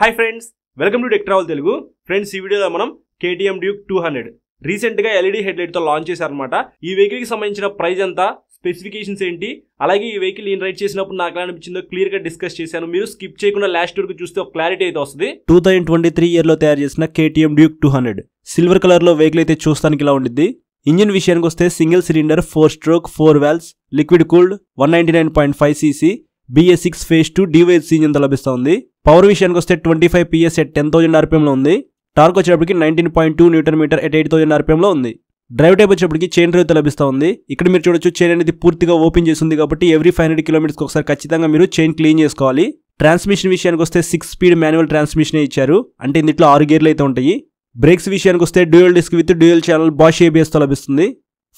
hi friends welcome to tech travel Telugu friends ఈ వీడియోలో మనం కేటీఎం డ్యూక్ టూ హండ్రెడ్ రీసెంట్గా ఎల్ఈడి హెడ్లైట్తో లాంచ్ చేశారనమాట ఈ వెహికల్కి సంబంధించిన ప్రైజ్ అంతా స్పెసిఫికేషన్స్ ఏంటి అలాగే ఈ వెహికల్ నేను రైడ్ చేసినప్పుడు నాకు ఎలా అనిపించిందో క్లియర్ గా డిస్కస్ చేశాను మీరు స్కిప్ చేయకుండా లాస్ట్ వరకు చూస్తే ఒక క్లారిటీ అయితే వస్తుంది టూ థౌసండ్ ట్వంటీ త్రీ ఇయర్లో తయారు చేసిన KTM Duke two hundred silver కలర్లో వెహికల్ అయితే చూస్తానికి ఇలా ఉండిద్ది ఇంజిన్ విషయానికి వస్తే single cylinder four stroke four valves liquid cooled one ninety nine point five CC BS six phase two device season లభిస్తా ఉంది పవర్ విషయానికి వస్తే twenty five PS at ten thousand ఆర్పీఎంలో ఉంది టార్క్ వచ్చేటప్పటికి nineteen point two newton meter at eight thousand ఆర్పీఎంలో ఉంది drive type వచ్చేటప్పటికి చైన్ డ్రైవ్ లభిస్తా ఉంది ఇక్కడ మీరు చూడొచ్చు చైన్ అనేది పూర్తిగా ఓపెన్ చేసింది కాబట్టి ఎవ్రీ ఫైవ్ హండ్రెడ్ కిలోమీటర్స్ ఒకసారి ఖచ్చితంగా మీరు చైన్ క్లీన్ చేసుకోవాలి ట్రాన్స్మిషన్ విషయానికి వస్తే సిక్స్ స్పీడ్ మాన్యువల్ ట్రాన్స్మిషన్ ఇచ్చారు అంటే ఇందులో ఆరు గేర్లు అయితే ఉంటాయి బ్రేక్స్ విషయానికి వస్తే dual disc with dual channel Bosch ఏబిఎస్తో లభిస్తుంది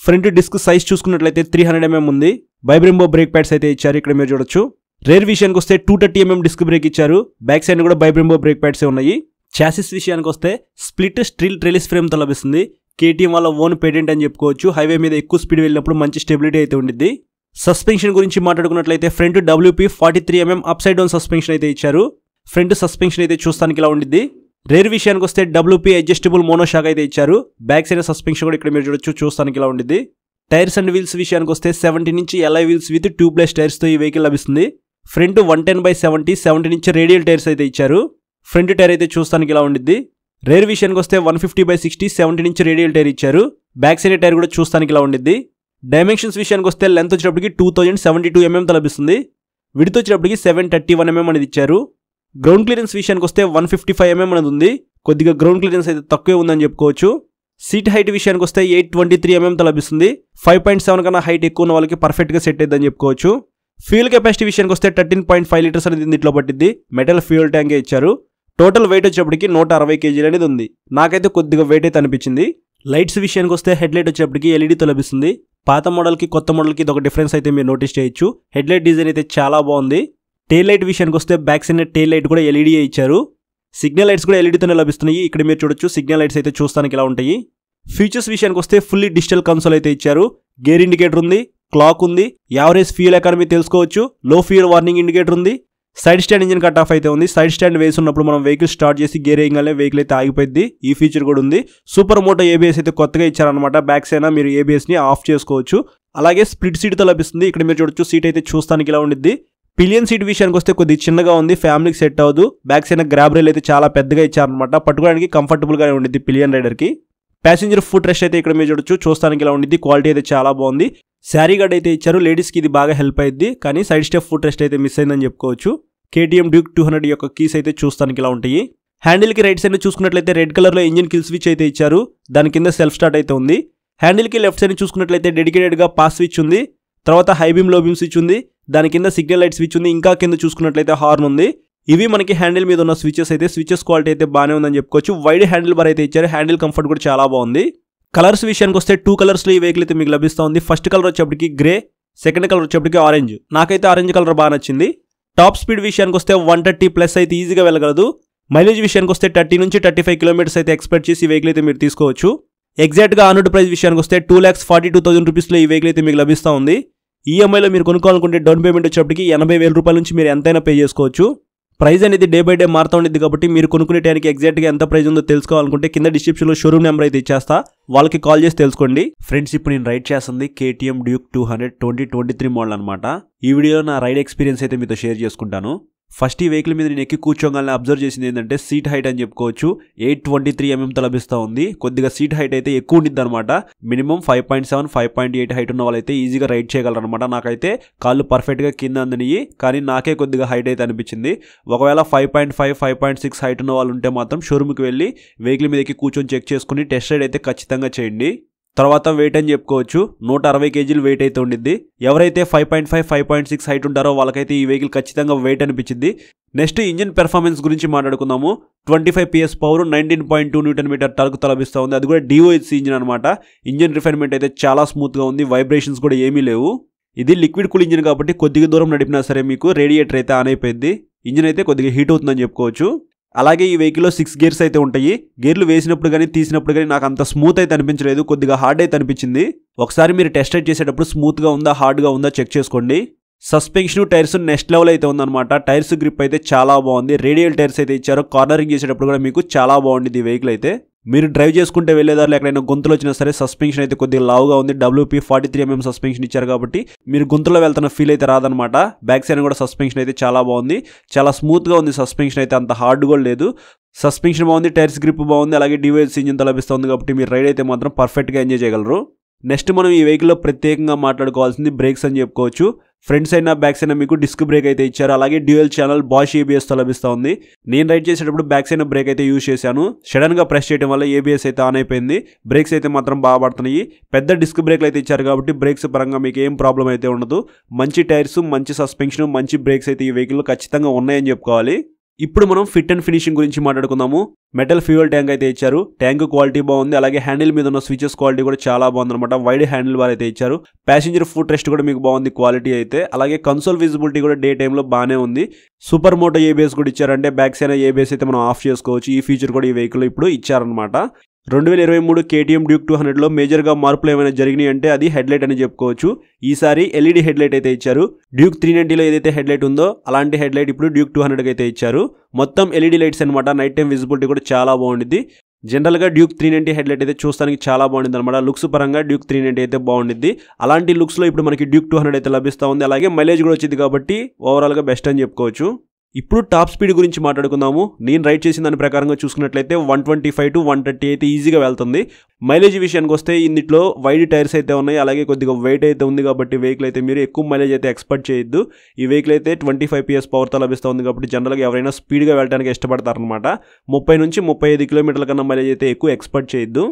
ఫ్రంట్ డిస్క్ సైజ్ చూసుకున్నట్లయితే త్రీ హండ్రెడ్ ఎంఎం ఉంది బైబ్రింబో బ్రేక్ ప్యాడ్స్ అయితే ఇచ్చారు ఇక్కడ మీరు చూడొచ్చు రేర్ విషయానికి వస్తే two thirty MM disc brake ఇచ్చారు బ్యాక్ సైడ్ కూడా బైబ్రెంబో బ్రేక్ ప్యాడ్స్ ఉన్నాయి చాసిస్ విషయానికి వస్తే స్ప్లిట్ స్ట్రీల్ ట్రెలిస్ ఫ్రేమ్తో లభిస్తుంది కేటీఎం వాళ్ళ ఓన్ పేటెంట్ అని చెప్పుకోవచ్చు హైవే మీద ఎక్కువ స్పీడ్ వెళ్ళినప్పుడు మంచి స్టెబిలిటీ అయితే ఉండిద్ది సస్పెన్షన్ గురించి మాట్లాడుకున్నట్లయితే front WP forty three MM upside down suspension అయితే ఇచ్చారు ఫ్రంట్ సస్పెన్షన్ అయితే చూస్తానికి ఇలా ఉండిద్ది రేర్ విషయానికి వస్తే డబ్ల్యూపీ అడ్జస్టబుల్ మోనోషాక్ అయితే ఇచ్చారు బ్యాక్ సైడ్ సస్పెన్షన్ కూడా ఇక్కడ మీరు చూడొచ్చు చూస్తానికి ఇలా ఉండేది టైర్స్ అండ్ వీల్స్ విషయానికి వస్తే సెవెంటీ నుంచి alloy wheels with two plus టైర్స్తో ఈ వెహికల్ లభిస్తుంది front one ten by seventy seventy నుంచి రేడియల్ టైర్స్ అయితే ఇచ్చారు ఫ్రంట్ టైర్ అయితే చూస్తానికి ఇలా ఉండిద్ది రేర్ విషయానికి వస్తే one fifty by sixty seventy నుంచి రేడియల్ టైర్ ఇచ్చారు బ్యాక్ సైడ్ టైర్ కూడా చూస్తానికి ఇలా ఉండిద్ది డైమెన్షన్స్ విషయానికి వస్తే లెంత్ వచ్చేటప్పటికి two thousand seventy two MM లభిస్తుంది విడితో సెవెన్ థర్టీ వన్ ఎంఎం అనేది ఇచ్చారు గ్రౌండ్ క్లియరెన్స్ విషయానికి వస్తే వన్ ఫిఫ్టీ ఫైవ్ ఎంఎం అనేది ఉంది కొద్దిగా గ్రౌండ్ క్లియరెన్స్ అయితే తక్కువే ఉందని చెప్పుకోవచ్చు సీట్ హైట్ విషయానికి వస్తే ఎయిట్ ట్వంటీ త్రీ ఎంఎంతో లభిస్తుంది ఫైవ్ పాయింట్ సెవెన్ కన్నా హైట్ ఎక్కువ ఉన్న వాళ్ళకి పర్ఫెక్ట్గా సెట్ అయిద్దని చెప్పుకోవచ్చు ఫ్యూల్ కెపాసిటీ విషయానికి వస్తే థర్టీన్ పాయింట్ ఫైవ్ లీటర్స్ అనేది దీంట్లో పట్టింది మెటల్ ఫ్యూల్ ట్యాంకే ఇచ్చారు టోటల్ వెయిట్ వచ్చేప్పటికి నూట అరవై కేజీలు అనేది ఉంది నాకైతే కొద్దిగా వెయిట్ అయితే అనిపించింది లైట్స్ విషయానికి వస్తే హెడ్లైట్ వచ్చేప్పటికి ఎల్ఈడితో e లభిస్తుంది పాత మోడల్కి కొత్త మోడల్కి ఇది ఒక డిఫరెన్స్ అయితే మీరు నోటీస్ చేయొచ్చు హెడ్లైట్ డిజైన్ అయితే చాలా బాగుంది టైల్ లైట్ విషయానికి వస్తే బ్యాక్ సైడ్ టైల్ లైట్ కూడా ఎల్ఈడీ e ఇచ్చారు సిగ్నల్ లైట్స్ కూడా ఎల్ఈడీతోనే e లభిస్తున్నాయి ఇక్కడ మీరు చూడొచ్చు సిగ్నల్ లైట్స్ అయితే చూస్తానికి ఇలా ఉంటాయి ఫీచర్స్ విషయానికి వస్తే ఫుల్లీ డిజిటల్ కన్సోల్ అయితే ఇచ్చారు గేర్ ఇండికేటర్ ఉంది క్లాక్ ఉంది యావరేజ్ ఫ్యూల్ ఎకానమీ తెలుసుకోవచ్చు లో ఫ్యూల్ వార్నింగ్ ఇండికేటర్ ఉంది side stand engine cut off అయితే ఉంది సైడ్ స్టాండ్ ఉన్నప్పుడు మనం వెహికల్ స్టార్ట్ చేసి గేర్ వేయగానే వెహికల్ అయితే ఆగిపోయింది ఈ ఫీచర్ కూడా ఉంది సూపర్ మోటో ఏబిఎస్ అయితే కొత్తగా ఇచ్చారనమాట బ్యాక్స్ అయినా మీరు ఏబిఎస్ని ఆఫ్ చేసుకోవచ్చు అలాగే స్ప్లిట్ సీట్తో లభిస్తుంది ఇక్కడ మీరు చూడొచ్చు సీట్ అయితే చూస్తానికి ఇలా ఉండిద్ది పిలియన్ సీట్ విషయానికి వస్తే కొద్దిగా చిన్నగా ఉంది ఫ్యామిలీకి సెట్ అవ్వదు బ్యాక్ సైడ్ గ్రాబ్ రైల్ అయితే చాలా పెద్దగా ఇచ్చారనమాట పట్టుకోవడానికి గానే ఉండేది పిలియన్ రైడర్కి ప్యాసింజర్ ఫుడ్ రెస్ట్ అయితే ఇక్కడ మీరు చూడొచ్చు చూస్తానికి ఇలా ఉండిద్ది క్వాలిటీ అయితే చాలా బాగుంది శారీ గడ్ అయితే ఇచ్చారు లేడీస్కి ఇది బాగా హెల్ప్ అయ్యింది కానీ సైడ్ స్టెప్ ఫుడ్ రెస్ట్ అయితే మిస్ అయిందని చెప్పుకోవచ్చు కేటీఎం డ్యూక్ టూ హండ్రెడ్ యొక్క కీస్ అయితే చూస్తానికి ఇలా ఉంటాయి హ్యాండిల్కి రైట్ సైడ్ చూసుకున్నట్లయితే రెడ్ కలర్లో ఇంజిన్ కిల్ స్విచ్ అయితే ఇచ్చారు దాని కింద సెల్ఫ్ స్టార్ట్ అయితే ఉంది హ్యాండిల్కి లెఫ్ట్ సైడ్ చూసుకున్నట్లయితే డెడికేటెడ్గా పాస్ స్విచ్ ఉంది తర్వాత హై బీమ్ స్విచ్ ఉంది దాని కింద సిగ్నల్ లైట్ స్విచ్ ఉంది ఇంకా కింద చూసుకున్నట్లయితే హార్న్ ఉంది ఇవి మనకి హ్యాండిల్ మీద ఉన్న స్విచెస్ అయితే స్విచెస్ క్వాలిటీ అయితే బాగానే ఉందని చెప్పుకోవచ్చు వైడ్ హ్యాండిల్ బర్ అయితే ఇచ్చారు హ్యాండిల్ కంఫర్ట్ కూడా చాలా బాగుంది కలర్స్ విషయానికి వస్తే టూ కలర్స్లో ఈ వెహికల్ అయితే మీకు ఉంది ఫస్ట్ కలర్ వచ్చేప్పటికి గ్రే సెకండ్ కలర్ వచ్చేప్పటికి ఆరెంజ్ నాకైతే ఆరెంజ్ కలర్ బాగా నచ్చింది టాప్ స్పీడ్ విషయానికి వస్తే వన్ థర్టీ ప్లస్ అయితే ఈజీగా వెళ్ళగలదు మైలేజ్ విషయానికి వస్తే థర్టీ నుంచి థర్టీ ఫైవ్ కిలోమీటర్స్ అయితే ఎక్స్పెక్ట్ చేసి ఈ వెహికల్ అయితే మీరు తీసుకోవచ్చు ఎగ్జాక్ట్గా ఆనుడ్ ప్రైస్ విషయానికి వస్తే two lakhs forty two thousand రూపీస్లో ఈ వెహికల్ అయితే మీకు లభిస్తూ ఉంది ఈఎంఐలో e మీరు కొనుక్కోవాలనుకుంటే డౌన్ పేమెంట్ వచ్చేప్పటికి ఎనభై వేల రూపాయల నుంచి మీరు ఎంతైనా పే చేసుకోవచ్చు ప్రైస్ అనేది డే బై డే మారుతూ ఉండేది కాబట్టి మీరు కొనుక్కునే టైంకి ఎగ్జాక్ట్గా ఎంత ప్రైస్ ఉందో తెలుసుకోవాలనుకుంటే కింద డిస్క్రిప్షన్లో షోరూమ్ నెంబర్ అయితే ఇచ్చేస్తా వాళ్ళకి కాల్ చేసి తెలుసుకోండి ఫ్రెండ్స్ ఇప్పుడు నేను రైడ్ చేస్తుంది KTM Duke two hundred twenty twenty three model అనమాట ఈ వీడియోలో నా రైడ్ ఎక్స్పీరియన్స్ అయితే మీతో షేర్ చేసుకుంటాను ఫస్ట్ ఈ వెహికల్ మీద నేను ఎక్కి కూర్చోగానే అబ్జర్వ్ చేసింది ఏంటంటే సీట్ హైట్ అని చెప్పుకోవచ్చు ఎయిట్ ట్వంటీ త్రీ ఎంఎంతో mm లభిస్తూ ఉంది కొద్దిగా సీట్ హైట్ అయితే ఎక్కువ ఉండిద్ది అనమాట minimum five point seven five point eight height ఉన్న వాళ్ళైతే ఈజీగా రైడ్ చేయగలరు అనమాట నాకైతే కాళ్ళు పర్ఫెక్ట్గా కింద అందినయి కానీ నాకే కొద్దిగా హైట్ అయితే అనిపించింది ఒకవేళ five point five five point six height ఉన్న వాళ్ళు ఉంటే మాత్రం షోరూమ్కి వెళ్ళి వెహికల్ మీద ఎక్కి కూర్చొని చెక్ చేసుకుని టెస్ట్ రైడ్ అయితే ఖచ్చితంగా చేయండి తర్వాత వెయిట్ అని చెప్పుకోవచ్చు నూట అరవై కేజీలు వెయిట్ అయితే ఉండిద్ది ఎవరైతే five point five five point six height ఉంటారో వాళ్ళకైతే ఈ వెహికల్ ఖచ్చితంగా వెయిట్ అనిపించింది నెక్స్ట్ ఇంజిన్ పెర్ఫార్మెన్స్ గురించి మాట్లాడుకుందాము twenty five PS power nineteen point two newton meter torque తలభిస్తూ ఉంది అది కూడా డిఓహెచ్ ఇంజిన్ అనమాట ఇంజిన్ రిఫైన్మెంట్ అయితే చాలా స్మూత్గా ఉంది వైబ్రేషన్స్ కూడా ఏమీ లేవు ఇది లిక్విడ్ కూల్ ఇంజిన్ కాబట్టి కొద్దిగా దూరం నడిపినా సరే మీకు రేడియేటర్ అయితే ఆన్ అయిపోయింది ఇంజిన్ అయితే కొద్దిగా హీట్ అవుతుందని చెప్పుకోవచ్చు అలాగే ఈ వెహికల్లో సిక్స్ గేర్స్ అయితే ఉంటాయి గేర్లు వేసినప్పుడు కానీ తీసినప్పుడు కానీ నాకు అంత స్మూత్ అయితే అనిపించలేదు కొద్దిగా హార్డ్ అయితే అనిపించింది ఒకసారి మీరు టెస్ట్ రైడ్ చేసేటప్పుడు స్మూత్గా ఉందా హార్డ్గా ఉందా చెక్ చేసుకోండి సస్పెన్షన్ టైర్స్ నెక్స్ట్ లెవెల్ అయితే ఉందన్నమాట టైర్స్ గ్రిప్ అయితే చాలా బాగుంది రేడియల్ టైర్స్ అయితే ఇచ్చారు కార్నరింగ్ చేసేటప్పుడు కూడా మీకు చాలా బాగుంది ఈ వెహికల్ అయితే మీరు డ్రైవ్ చేసుకుంటే వెళ్ళేదారు ఎక్కడైనా గొంతులు వచ్చినా సరే సస్పెన్షన్ అయితే కొద్దిగా లావుగా ఉంది WP forty three MM suspension ఇచ్చారు కాబట్టి మీరు గుంతలో వెళ్తున్న ఫీల్ అయితే రాదనమాట బ్యాక్ సైడ్ కూడా సస్పెన్షన్ అయితే చాలా బాగుంది చాలా స్మూత్గా ఉంది సస్పెన్షన్ అయితే అంత హార్డ్ కూడా లేదు సస్పెన్షన్ బాగుంది టైర్స్ గ్రిప్ బాగుంది అలాగే డివైస్ ఇంజిన్తో లభిస్తుంది కాబట్టి మీరు రైడ్ అయితే మాత్రం పర్ఫెక్ట్గా ఎంజాయ్ చేయగలరు నెక్స్ట్ మనం ఈ వెహికల్లో ప్రత్యేకంగా మాట్లాడుకోవాల్సింది బ్రేక్స్ అని చెప్పుకోవచ్చు సైడ్ అయినా బ్యాక్స్ అయినా మీకు డిస్క్ బ్రేక్ అయితే ఇచ్చారు అలాగే డ్యూయల్ ఛానల్ బాష్ ఏబిఎస్తో లభిస్తూ ఉంది నేను రైడ్ చేసేటప్పుడు బ్యాక్స్ అయిన బ్రేక్ అయితే యూజ్ చేశాను సడన్గా ప్రెస్ చేయడం వల్ల ఏబిఎస్ అయితే ఆన్ అయిపోయింది బ్రేక్స్ అయితే మాత్రం బాగా పడుతున్నాయి పెద్ద డిస్క్ బ్రేక్లు అయితే ఇచ్చారు కాబట్టి బ్రేక్స్ పరంగా మీకు ఏం ప్రాబ్లం అయితే ఉండదు మంచి టైర్స్ మంచి సస్పెన్షన్ మంచి బ్రేక్స్ అయితే ఈ వెహికల్లో ఖచ్చితంగా ఉన్నాయని చెప్పుకోవాలి ఇప్పుడు మనం ఫిట్ అండ్ ఫినిషింగ్ గురించి మాట్లాడుకుందాము మెటల్ ఫ్యూయల్ ట్యాంక్ అయితే ఇచ్చారు ట్యాంక్ క్వాలిటీ బాగుంది అలాగే హ్యాండిల్ మీద ఉన్న స్విచెస్ క్వాలిటీ కూడా చాలా బాగుంది అనమాట వైడ్ హ్యాండిల్ బార్ అయితే ఇచ్చారు ప్యాసింజర్ ఫుట్ రెస్ట్ కూడా మీకు బాగుంది క్వాలిటీ అయితే అలాగే కన్సోల్ విజిబిలిటీ కూడా డే టైంలో బాగానే ఉంది సూపర్ మోటో ఏబిఎస్ కూడా ఇచ్చారంటే బ్యాక్ సైడ్ ఏబిఎస్ అయితే మనం ఆఫ్ చేసుకోవచ్చు ఈ ఫీచర్ కూడా ఈ వెహికల్ ఇప్పుడు ఇచ్చారనమాట రెండు వేల ఇరవై మూడు కేటీఎం డ్యూక్ టూ హండ్రెడ్లో మేజర్గా మార్పులు ఏమైనా జరిగినాయి అంటే అది హెడ్లైట్ అని చెప్పుకోవచ్చు ఈసారి ఎల్ఈడి హెడ్లైట్ అయితే ఇచ్చారు డ్యూక్ త్రీ నైంటీలో ఏదైతే హెడ్లైట్ ఉందో అలాంటి హెడ్లైట్ ఇప్పుడు డ్యూక్ టూ హండ్రెడ్కి అయితే ఇచ్చారు మొత్తం ఎల్ఈడి లైట్స్ అనమాట నైట్ టైం విజిబిలిటీ కూడా చాలా బాగుండిద్ది జనరల్గా డ్యూక్ త్రీ నైంటీ హెడ్లైట్ అయితే చూస్తానికి చాలా బాగుంది అనమాట లుక్స్ పరంగా డ్యూక్ త్రీ నైంటీ అయితే బాగుండిద్ది అలాంటి లుక్స్లో ఇప్పుడు మనకి డ్యూక్ టూ హండ్రెడ్ అయితే లభిస్తూ ఉంది అలాగే మైలేజ్ కూడా వచ్చింది కాబట్టి ఓవరాల్గా బెస్ట్ అని చెప్పుకోవచ్చు ఇప్పుడు టాప్ స్పీడ్ గురించి మాట్లాడుకుందాము నేను రైడ్ చేసిన దాని ప్రకారంగా చూసుకున్నట్లయితే one twenty five to one thirty అయితే ఈజీగా వెళ్తుంది మైలేజ్ విషయానికి వస్తే ఇన్నిట్లో వైడ్ టైర్స్ అయితే ఉన్నాయి అలాగే కొద్దిగా వెయిట్ అయితే ఉంది కాబట్టి వెహికల్ అయితే మీరు ఎక్కువ మైలేజ్ అయితే ఎక్స్పెక్ట్ చేయొద్దు ఈ వెహికల్ అయితే ట్వంటీ ఫైవ్ పిఎస్ పవర్తో లభిస్తూ ఉంది కాబట్టి జనరల్గా ఎవరైనా స్పీడ్గా వెళ్ళడానికి ఇష్టపడతారనమాట ముప్పై నుంచి ముప్పై ఐదు కిలోమీటర్ల కన్నా మైలేజ్ అయితే ఎక్కువ ఎక్స్పెక్ట్ చేయొద్దు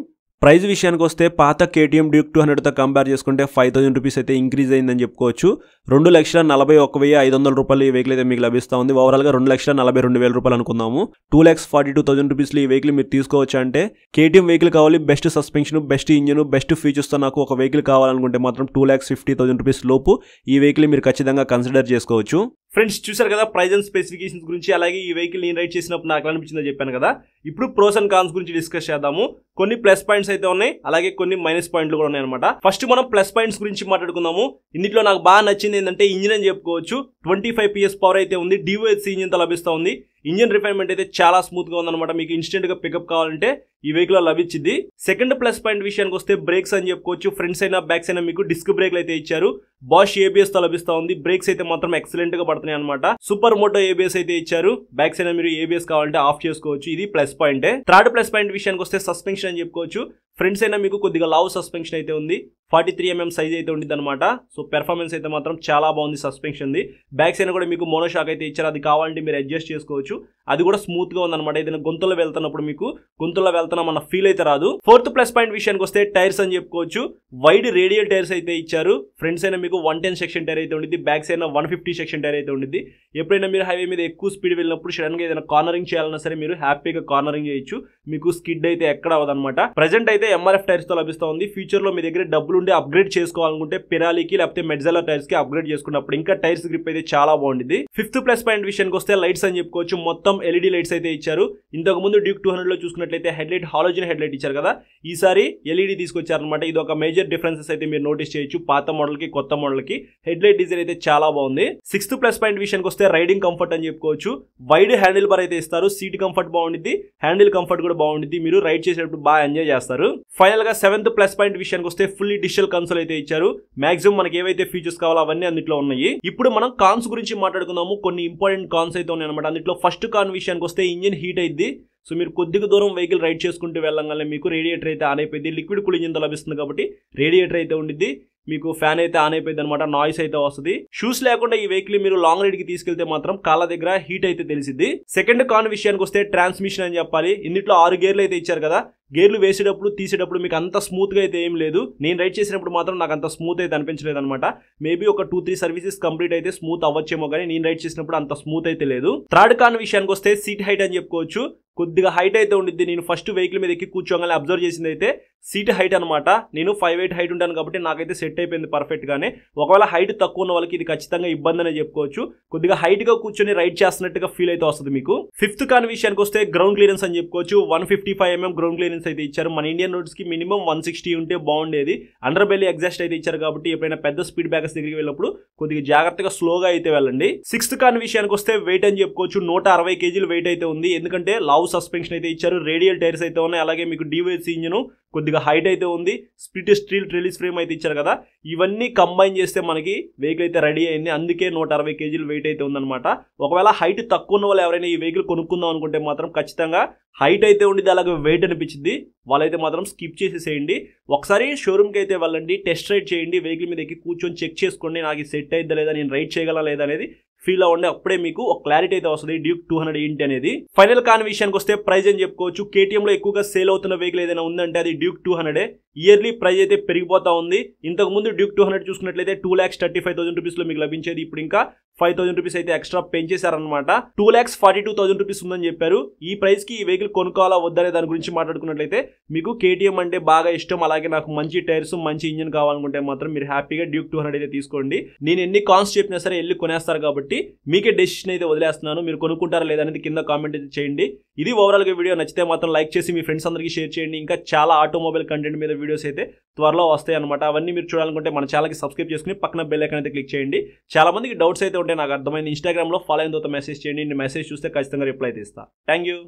ప్రైజ్ విషయానికి వస్తే పాత కేటీఎం డ్యూక్ టూ హండ్రెడ్తో కంపేర్ చేసుకుంటే ఫైవ్ థౌసండ్ రూపీస్ అయితే ఇంక్రీజ్ అయిందని చెప్పుకోవచ్చు రెండు లక్షల నలభై ఒక వెయ్యి ఐదు వందల రూపాయలు ఈ వెహికల్ అయితే మీకు లభిస్తూ ఉంది ఓవరాల్గా రెండు లక్షల నలభై రెండు వేల రూపాయలు అనుకుందాము two lakhs forty two thousand రూపీస్లో ఈ వెహికల్ మీరు తీసుకోవచ్చు అంటే కేటీఎం వెహికల్ కావాలి best suspension best engine best ఫీచర్స్తో నాకు ఒక వెహికల్ కావాలనుకుంటే మాత్రం two lakhs fifty thousand rupees లోపు ఈ వెహికల్ మీరు ఖచ్చితంగా కన్సిడర్ చేసుకోవచ్చు ఫ్రెండ్స్ చూసారు కదా ప్రైజ్ అండ్ స్పెసిఫికేషన్స్ గురించి అలాగే ఈ వెహికల్ నేను రైడ్ చేసినప్పుడు నాకు అనిపించిందో చెప్పాను కదా ఇప్పుడు ప్రోస్ అండ్ కాన్స్ గురించి డిస్కస్ చేద్దాము కొన్ని ప్లస్ పాయింట్స్ అయితే ఉన్నాయి అలాగే కొన్ని మైనస్ పాయింట్లు కూడా ఉన్నాయి అనమాట ఫస్ట్ మనం ప్లస్ పాయింట్స్ గురించి మాట్లాడుకుందాము ఇన్నిట్లో నాకు బాగా నచ్చింది ఏంటంటే ఇంజిన్ అని చెప్పుకోవచ్చు ట్వంటీ ఫైవ్ పిఎస్ పవర్ అయితే ఉంది డివోఎస్ ఇంజిన్తో లభిస్తూ ఉంది ఇంజన్ రిఫైన్మెంట్ అయితే చాలా స్మూత్ గా ఉందన్నమాట మీకు గా పికప్ కావాలంటే ఈ వెహికల్ లభించింది సెకండ్ ప్లస్ పాయింట్ విషయానికి వస్తే బ్రేక్స్ అని చెప్పుకోవచ్చు ఫ్రంట్స్ అయినా బ్యాక్స్ అయినా మీకు డిస్క్ బ్రేక్లు అయితే ఇచ్చారు బాష్ ఏబిఎస్ తో లభిస్తా ఉంది బ్రేక్స్ అయితే మాత్రం ఎక్సలెంట్ గా పడుతున్నాయి అనమాట సూపర్ మోటో ఏబిఎస్ అయితే ఇచ్చారు బ్యాక్స్ అయినా మీరు ఏబిఎస్ కావాలంటే ఆఫ్ చేసుకోవచ్చు ఇది plus point third plus point విషయానికి వస్తే సస్పెన్షన్ అని చెప్పుకోవచ్చు ఫ్రంట్స్ అయినా మీకు కొద్దిగా లావ్ సస్పెన్షన్ అయితే ఉంది ఫార్టీ త్రీ ఎంఎం సైజ్ అయితే ఉండింది అనమాట సో పెర్ఫార్మెన్స్ అయితే మాత్రం చాలా బాగుంది సస్పెన్షన్ది బ్యాక్స్ అయినా కూడా మీకు మోనోషాక్ అయితే ఇచ్చారు అది కావాలంటే మీరు అడ్జస్ట్ చేసుకోవచ్చు అది కూడా స్మూత్ గా ఉందన్నమాట ఏదైనా గొంతులో వెళ్తున్నప్పుడు మీకు గొంతులో వెళ్తున్నామన్న మన ఫీల్ అయితే రాదు ఫోర్త్ ప్లస్ పాయింట్ విషయానికి వస్తే టైర్స్ అని చెప్పుకోవచ్చు వైడ్ రేడియల్ టైర్స్ అయితే ఇచ్చారు ఫ్రంట్స్ అయినా మీకు వన్ టెన్ సెక్షన్ టైర్ అయితే ఉండింది బ్యాక్స్ అయినా వన్ ఫిఫ్టీ సెక్షన్ టైర్ అయితే ఉండింది ఎప్పుడైనా మీరు హైవే మీద ఎక్కువ స్పీడ్ వెళ్ళినప్పుడు సడన్ గా ఏదైనా కార్నరింగ్ చేయాలన్నా సరే మీరు హ్యాపీగా కార్నరింగ్ చేయొచ్చు మీకు స్కిడ్ అయితే ఎక్కడ అవ్వదు అనమాట ప్రజెంట్ అయితే అయితే ఎంఆర్ఎఫ్ టైర్స్తో లభిస్తూ ఉంది ఫ్యూచర్లో మీ దగ్గర డబ్బులు ఉండి అప్గ్రేడ్ చేసుకోవాలనుకుంటే పెనాలికి లేకపోతే మెడ్జలా టైర్స్కి అప్గ్రేడ్ చేసుకున్నప్పుడు ఇంకా టైర్స్ గ్రిప్ అయితే చాలా బాగుంది ఫిఫ్త్ ప్లస్ పాయింట్ విషయానికి వస్తే లైట్స్ అని చెప్పుకోవచ్చు మొత్తం ఎల్ఈడి లైట్స్ e అయితే ఇచ్చారు ఇంతకు ముందు డ్యూక్ టూ హండ్రెడ్లో చూసుకున్నట్లయితే హెడ్లైట్ హాలోజన్ హెడ్లైట్ ఇచ్చారు కదా ఈసారి ఎల్ఈడి e తీసుకొచ్చారనమాట ఇది ఒక మేజర్ డిఫరెన్సెస్ అయితే మీరు నోటీస్ చేయొచ్చు పాత మోడల్కి కొత్త మోడల్కి హెడ్లైట్ డిజైన్ అయితే చాలా బాగుంది సిక్స్త్ ప్లస్ పాయింట్ విషయానికి వస్తే రైడింగ్ కంఫర్ట్ అని చెప్పుకోవచ్చు వైడ్ హ్యాండిల్ బర్ అయితే ఇస్తారు సీట్ కంఫర్ట్ బాగుంటుంది హ్యాండిల్ కంఫర్ట్ కూడా బాగుంటుంది మీరు రైడ్ చేసేటప్పుడు బాగా ఎంజాయ్ చేస్తారు ఫైనల్ గా సెవెంత్ ప్లస్ పాయింట్ విషయానికి వస్తే ఫుల్లీ డిజిటల్ కన్సోల్ అయితే ఇచ్చారు మాక్సిమం మనకి ఏవైతే ఫీచర్స్ కావాలో అవన్నీ అందులో ఉన్నాయి ఇప్పుడు మనం కాన్స్ గురించి మాట్లాడుకుందాము కొన్ని ఇంపార్టెంట్ కాన్స్ అయితే ఉన్నాయి అనమాట అందులో ఫస్ట్ కాన్ విషయానికి వస్తే ఇంజిన్ హీట్ అయింది అయిపోయింది సో మీరు కొద్దిగా దూరం వెహికల్ రైడ్ చేసుకుంటూ వెళ్ళంగానే మీకు రేడియేటర్ అయితే ఆన్ అయిపోయింది లిక్విడ్ కూలింగ్ లభిస్తుంది కాబట్టి రేడియేటర్ అయితే ఉండిద్ది మీకు ఫ్యాన్ అయితే ఆన్ అయిపోయింది అనమాట నాయిస్ అయితే వస్తుంది షూస్ లేకుండా ఈ వెహికల్ మీరు లాంగ్ రైడ్ కి తీసుకెళ్తే మాత్రం కాళ్ళ దగ్గర హీట్ అయితే తెలిసింది సెకండ్ కాన్ విషయానికి వస్తే ట్రాన్స్మిషన్ అని చెప్పాలి ఇందులో ఆరు గేర్లు అయితే ఇచ్చారు కదా గేర్లు వేసేటప్పుడు తీసేటప్పుడు మీకు అంత స్మూత్ గా అయితే ఏం లేదు నేను రైడ్ చేసినప్పుడు మాత్రం నాకు అంత స్మూత్ అయితే అనిపించలేదు అనమాట మేబీ ఒక టూ త్రీ సర్వీసెస్ కంప్లీట్ అయితే స్మూత్ అవ్వచ్చేమో కానీ నేను రైడ్ చేసినప్పుడు అంత స్మూత్ అయితే లేదు థర్డ్ కాన్ విషయానికి వస్తే సీట్ హైట్ అని చెప్పుకోవచ్చు కొద్దిగా హైట్ అయితే ఉండిద్ది నేను ఫస్ట్ వెహికల్ మీద ఎక్కి కూర్చోగానే అబ్జర్వ్ చేసింది అయితే సీట్ హైట్ అనమాట నేను ఫైవ్ ఎయిట్ హైట్ ఉంటాను కాబట్టి నాకైతే సెట్ అయిపోయింది పర్ఫెక్ట్గానే ఒకవేళ హైట్ తక్కువ ఉన్న వాళ్ళకి ఇది ఖచ్చితంగా ఇబ్బంది అనే చెప్పుకోవచ్చు కొద్దిగా హైట్గా కూర్చొని రైడ్ చేస్తున్నట్టుగా ఫీల్ అయితే వస్తుంది మీకు ఫిఫ్త్ కాని విషయానికి వస్తే గ్రౌండ్ క్లియరెన్స్ అని చెప్పుకోవచ్చు one fifty five MM ground clearance అయితే ఇచ్చారు మన ఇండియన్ రోడ్స్కి మినిమం వన్ సిక్స్టీ ఉంటే బాగుండేది అండర్ బెల్లీ ఎగ్జాస్ట్ అయితే ఇచ్చారు కాబట్టి ఎప్పుడైనా పెద్ద స్పీడ్ బ్యాకర్స్ దగ్గరికి వెళ్ళినప్పుడు కొద్దిగా జాగ్రత్తగా స్లోగా అయితే వెళ్ళండి సిక్స్త్ కాన్ విషయానికి వస్తే వెయిట్ అని చెప్పుకోవచ్చు నూట అరవై కేజీలు వెయిట్ అయితే ఉంది ఎందుకంటే లావ్ సస్పెన్షన్ అయితే ఇచ్చారు రేడియల్ టైర్స్ అయితే ఉన్నాయి అలాగే మీకు డివైస్ ఇంజిన్ కొద్దిగా హైట్ అయితే ఉంది స్ప్లిట్ స్టీల్ రిలీజ్ ఫ్రేమ్ అయితే ఇచ్చారు కదా ఇవన్నీ కంబైన్ చేస్తే మనకి వెహికల్ అయితే రెడీ అయింది అందుకే నూట అరవై కేజీలు వెయిట్ అయితే ఉందన్నమాట ఒకవేళ హైట్ తక్కువ ఉన్న వాళ్ళు ఎవరైనా ఈ వెహికల్ కొనుక్కుందాం అనుకుంటే మాత్రం ఖచ్చితంగా హైట్ అయితే ఉండేది అలాగే వెయిట్ అనిపించింది వాళ్ళైతే మాత్రం స్కిప్ చేసేసేయండి ఒకసారి షోరూమ్కి అయితే వెళ్ళండి టెస్ట్ రైడ్ చేయండి వెహికల్ మీద ఎక్కి కూర్చొని చెక్ చేసుకోండి నాకు సెట్ అయిద్దా లేదా నేను రైడ్ చేయగల లేదా అనేది ఫీల్ అవ్వండి అప్పుడే మీకు ఒక క్లారిటీ అయితే వస్తుంది డ్యూక్ టూ హండ్రెడ్ ఏంటి అనేది ఫైనల్ కాన్ విషయానికి వస్తే ప్రైజ్ అని చెప్పుకోవచ్చు కేటీఎంలో ఎక్కువగా సేల్ అవుతున్న వెహికల్ ఏదైనా ఉందంటే అది డ్యూక్ టూ హండ్రెడే ఇయర్లీ ప్రైజ్ అయితే పెరిగిపోతా ఉంది ఇంతకుముందు డ్యూక్ టూ హండ్రెడ్ చూసుకున్నట్లయితే two lakhs thirty five thousand రూపీస్లో మీకు లభించేది ఇప్పుడు ఇంకా ఫైవ్ థౌసండ్ రూపీస్ అయితే ఎక్స్ట్రా పెంచేశారనమాట two lakhs forty two thousand rupees ఉందని చెప్పారు ఈ ప్రైస్కి ఈ వెహికల్ కొనుక్కోవాలా వద్దనే దాని గురించి మాట్లాడుకున్నట్లయితే మీకు కేటీఎం అంటే బాగా ఇష్టం అలాగే నాకు మంచి టైర్స్ మంచి ఇంజిన్ కావాలనుకుంటే మాత్రం మీరు హ్యాపీగా డ్యూక్ టూ హండ్రెడ్ అయితే తీసుకోండి నేను ఎన్ని కాన్స్ చెప్పినా సరే వెళ్ళి కొనేస్తారు కాబట్టి మీకే డెసిషన్ అయితే వదిలేస్తున్నాను మీరు కొనుక్కుంటారా లేదనేది కింద కామెంట్ అయితే చేయండి ఇది ఓవరాల్గా వీడియో నచ్చితే మాత్రం లైక్ చేసి మీ ఫ్రెండ్స్ అందరికీ షేర్ చేయండి ఇంకా చాలా ఆటోమొబైల్ కంటెంట్ మీద వీడియోస్ అయితే త్వరలో వస్తాయి అనమాట అవన్నీ మీరు చూడాలనుకుంటే మన ఛానల్కి సబ్స్క్రైబ్ చేసుకుని పక్కన బెల్ ఐకన్ అయితే క్లిక్ చేయండి చాలా మందికి డౌట్స్ అయితే ఉంటే నాకు అర్థమైంది ఇన్స్టాగ్రామ్లో ఫాలో అయిన తర్వాత మెసేజ్ చేయండి నేను మెసేజ్ చూస్తే ఖచ్చితంగా రిప్లై అయితే థ్యాంక్ యూ